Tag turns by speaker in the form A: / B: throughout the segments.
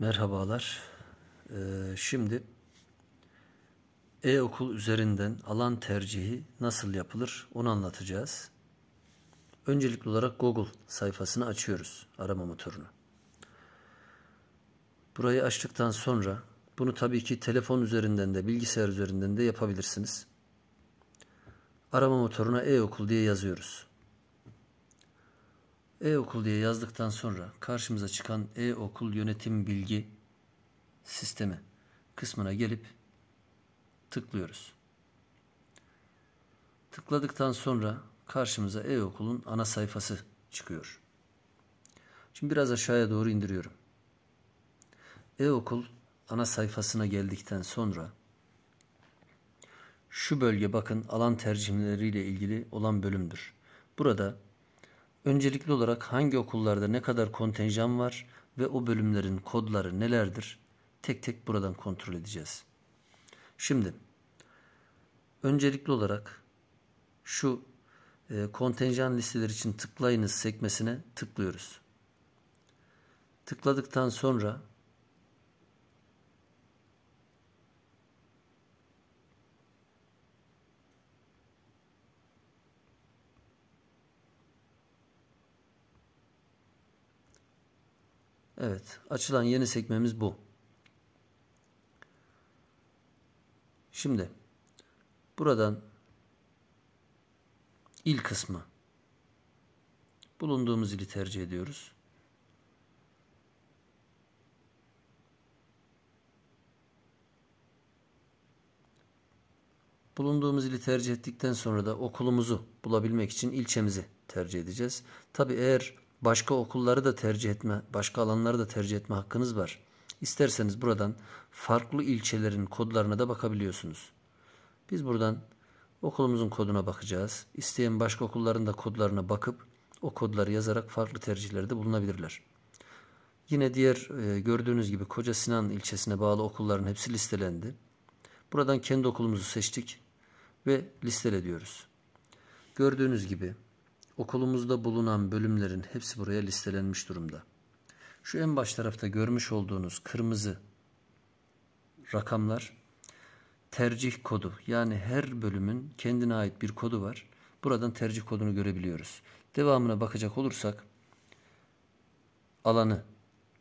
A: Merhabalar. Ee, şimdi e-okul üzerinden alan tercihi nasıl yapılır onu anlatacağız. Öncelikli olarak Google sayfasını açıyoruz arama motorunu. Burayı açtıktan sonra bunu tabii ki telefon üzerinden de bilgisayar üzerinden de yapabilirsiniz. Arama motoruna e-okul diye yazıyoruz. E-okul diye yazdıktan sonra karşımıza çıkan e-okul yönetim bilgi sistemi kısmına gelip tıklıyoruz. Tıkladıktan sonra karşımıza e-okulun ana sayfası çıkıyor. Şimdi biraz aşağıya doğru indiriyorum. E-okul ana sayfasına geldikten sonra şu bölge bakın alan tercihleriyle ilgili olan bölümdür. Burada Öncelikli olarak hangi okullarda ne kadar kontenjan var ve o bölümlerin kodları nelerdir? Tek tek buradan kontrol edeceğiz. Şimdi öncelikli olarak şu e, kontenjan listeleri için tıklayınız sekmesine tıklıyoruz. Tıkladıktan sonra Evet, açılan yeni sekmemiz bu. Şimdi buradan il kısmı bulunduğumuz ili tercih ediyoruz. Bulunduğumuz ili tercih ettikten sonra da okulumuzu bulabilmek için ilçemizi tercih edeceğiz. Tabi eğer Başka okulları da tercih etme, başka alanları da tercih etme hakkınız var. İsterseniz buradan farklı ilçelerin kodlarına da bakabiliyorsunuz. Biz buradan okulumuzun koduna bakacağız. İsteyen başka okulların da kodlarına bakıp o kodları yazarak farklı tercihlerde bulunabilirler. Yine diğer e, gördüğünüz gibi Koca Sinan ilçesine bağlı okulların hepsi listelendi. Buradan kendi okulumuzu seçtik ve listele diyoruz. Gördüğünüz gibi Okulumuzda bulunan bölümlerin hepsi buraya listelenmiş durumda. Şu en baş tarafta görmüş olduğunuz kırmızı rakamlar tercih kodu. Yani her bölümün kendine ait bir kodu var. Buradan tercih kodunu görebiliyoruz. Devamına bakacak olursak alanı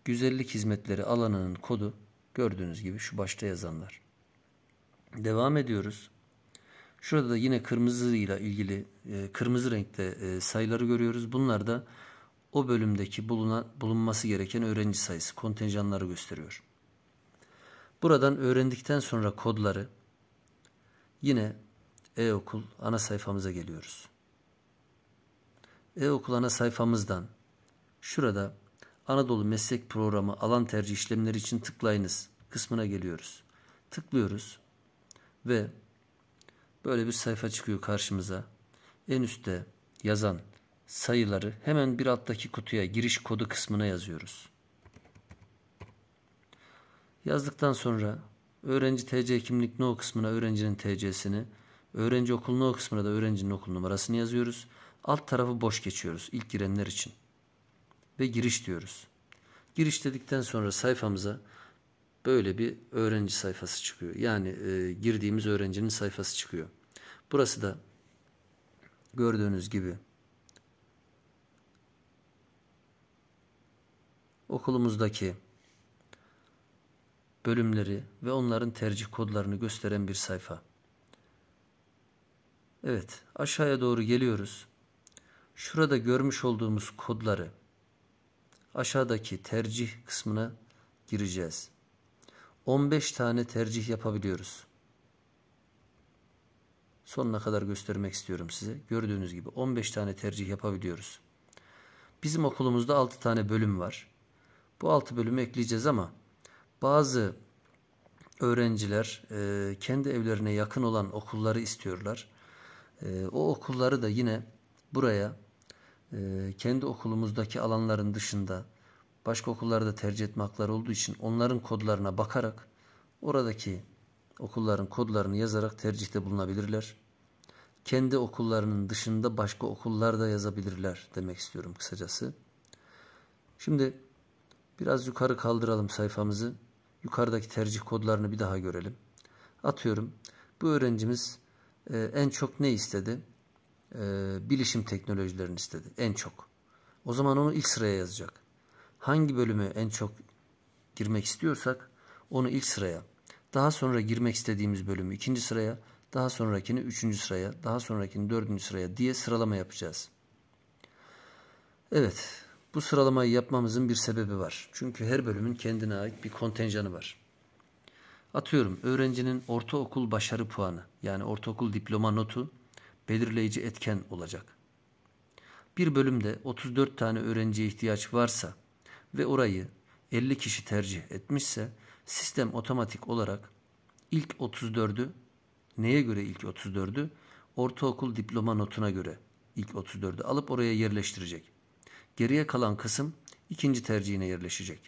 A: güzellik hizmetleri alanının kodu gördüğünüz gibi şu başta yazanlar. Devam ediyoruz. Şurada da yine kırmızıyla ilgili e, kırmızı renkte e, sayıları görüyoruz. Bunlar da o bölümdeki bulunan, bulunması gereken öğrenci sayısı, kontenjanları gösteriyor. Buradan öğrendikten sonra kodları yine e-okul ana sayfamıza geliyoruz. E-okul ana sayfamızdan şurada Anadolu Meslek Programı alan tercih işlemleri için tıklayınız kısmına geliyoruz. Tıklıyoruz ve Böyle bir sayfa çıkıyor karşımıza. En üstte yazan sayıları hemen bir alttaki kutuya giriş kodu kısmına yazıyoruz. Yazdıktan sonra öğrenci TC kimlik no kısmına öğrencinin TC'sini, öğrenci okul no kısmına da öğrencinin okul numarasını yazıyoruz. Alt tarafı boş geçiyoruz ilk girenler için. Ve giriş diyoruz. Giriş dedikten sonra sayfamıza böyle bir öğrenci sayfası çıkıyor. Yani e, girdiğimiz öğrencinin sayfası çıkıyor. Burası da gördüğünüz gibi okulumuzdaki bölümleri ve onların tercih kodlarını gösteren bir sayfa. Evet, aşağıya doğru geliyoruz. Şurada görmüş olduğumuz kodları aşağıdaki tercih kısmına gireceğiz. 15 tane tercih yapabiliyoruz sonuna kadar göstermek istiyorum size. Gördüğünüz gibi 15 tane tercih yapabiliyoruz. Bizim okulumuzda 6 tane bölüm var. Bu 6 bölümü ekleyeceğiz ama bazı öğrenciler e, kendi evlerine yakın olan okulları istiyorlar. E, o okulları da yine buraya e, kendi okulumuzdaki alanların dışında başka okullarda tercih etme hakları olduğu için onların kodlarına bakarak oradaki okulların kodlarını yazarak tercihte bulunabilirler. Kendi okullarının dışında başka okullarda yazabilirler demek istiyorum kısacası. Şimdi biraz yukarı kaldıralım sayfamızı. Yukarıdaki tercih kodlarını bir daha görelim. Atıyorum bu öğrencimiz e, en çok ne istedi? E, bilişim teknolojilerini istedi en çok. O zaman onu ilk sıraya yazacak. Hangi bölümü en çok girmek istiyorsak onu ilk sıraya daha sonra girmek istediğimiz bölümü ikinci sıraya, daha sonrakini üçüncü sıraya, daha sonrakini dördüncü sıraya diye sıralama yapacağız. Evet, bu sıralamayı yapmamızın bir sebebi var. Çünkü her bölümün kendine ait bir kontenjanı var. Atıyorum öğrencinin ortaokul başarı puanı yani ortaokul diploma notu belirleyici etken olacak. Bir bölümde 34 tane öğrenciye ihtiyaç varsa ve orayı 50 kişi tercih etmişse Sistem otomatik olarak ilk 34'ü neye göre ilk 34'ü? Ortaokul diploma notuna göre ilk 34'ü alıp oraya yerleştirecek. Geriye kalan kısım ikinci tercihine yerleşecek.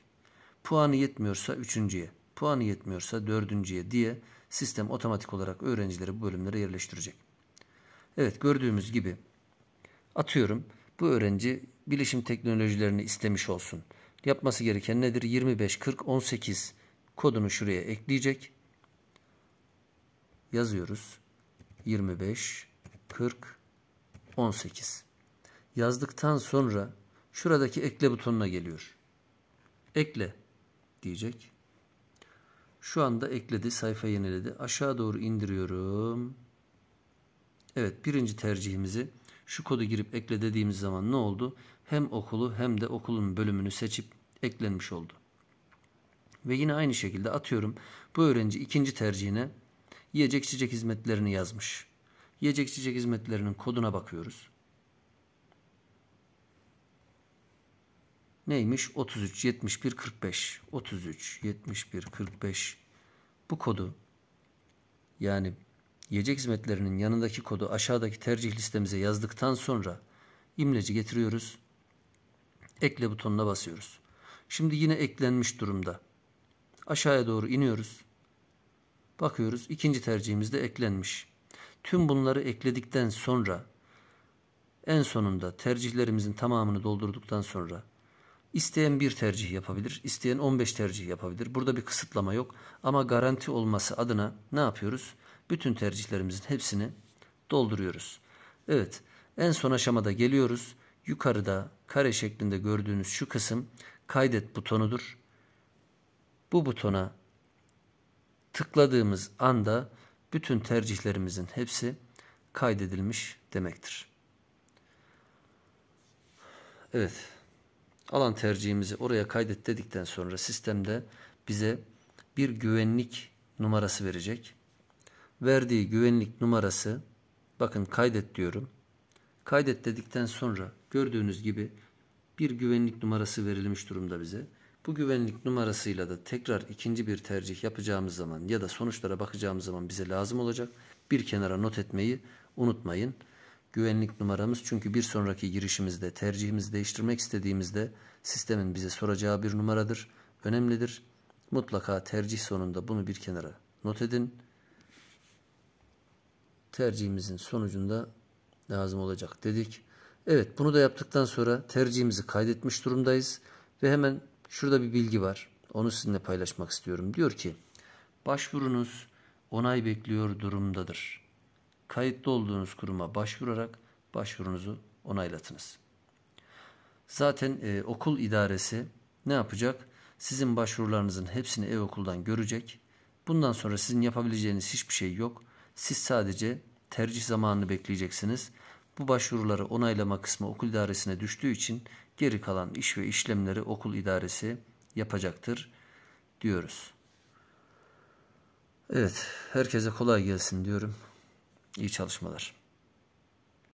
A: Puanı yetmiyorsa üçüncüye, puanı yetmiyorsa dördüncüye diye sistem otomatik olarak öğrencileri bu bölümlere yerleştirecek. Evet gördüğümüz gibi atıyorum bu öğrenci bilişim teknolojilerini istemiş olsun. Yapması gereken nedir? 25, 40, 18 kodunu şuraya ekleyecek. Yazıyoruz. 25 40 18 yazdıktan sonra şuradaki ekle butonuna geliyor. Ekle diyecek. Şu anda ekledi. Sayfa yeniledi. Aşağı doğru indiriyorum. Evet birinci tercihimizi şu kodu girip ekle dediğimiz zaman ne oldu? Hem okulu hem de okulun bölümünü seçip eklenmiş oldu. Ve yine aynı şekilde atıyorum bu öğrenci ikinci tercihine yiyecek içecek hizmetlerini yazmış. Yiyecek içecek hizmetlerinin koduna bakıyoruz. Neymiş? 33 71 45. 33 71 45. Bu kodu yani yiyecek hizmetlerinin yanındaki kodu aşağıdaki tercih listemize yazdıktan sonra imleci getiriyoruz. Ekle butonuna basıyoruz. Şimdi yine eklenmiş durumda. Aşağıya doğru iniyoruz. Bakıyoruz ikinci tercihimiz de eklenmiş. Tüm bunları ekledikten sonra en sonunda tercihlerimizin tamamını doldurduktan sonra isteyen bir tercih yapabilir, isteyen 15 tercih yapabilir. Burada bir kısıtlama yok ama garanti olması adına ne yapıyoruz? Bütün tercihlerimizin hepsini dolduruyoruz. Evet, en son aşamada geliyoruz. Yukarıda kare şeklinde gördüğünüz şu kısım kaydet butonudur. Bu butona tıkladığımız anda bütün tercihlerimizin hepsi kaydedilmiş demektir. Evet. Alan tercihimizi oraya kaydet dedikten sonra sistemde bize bir güvenlik numarası verecek. Verdiği güvenlik numarası bakın kaydet diyorum. Kaydet dedikten sonra gördüğünüz gibi bir güvenlik numarası verilmiş durumda bize. Bu güvenlik numarasıyla da tekrar ikinci bir tercih yapacağımız zaman ya da sonuçlara bakacağımız zaman bize lazım olacak. Bir kenara not etmeyi unutmayın. Güvenlik numaramız çünkü bir sonraki girişimizde tercihimizi değiştirmek istediğimizde sistemin bize soracağı bir numaradır. Önemlidir. Mutlaka tercih sonunda bunu bir kenara not edin. Tercihimizin sonucunda lazım olacak dedik. Evet bunu da yaptıktan sonra tercihimizi kaydetmiş durumdayız. Ve hemen Şurada bir bilgi var. Onu sizinle paylaşmak istiyorum. Diyor ki başvurunuz onay bekliyor durumdadır. Kayıtlı olduğunuz kuruma başvurarak başvurunuzu onaylatınız. Zaten e, okul idaresi ne yapacak? Sizin başvurularınızın hepsini ev okuldan görecek. Bundan sonra sizin yapabileceğiniz hiçbir şey yok. Siz sadece tercih zamanını bekleyeceksiniz. Bu başvuruları onaylama kısmı okul idaresine düştüğü için Geri kalan iş ve işlemleri okul idaresi yapacaktır diyoruz. Evet, herkese kolay gelsin diyorum. İyi çalışmalar.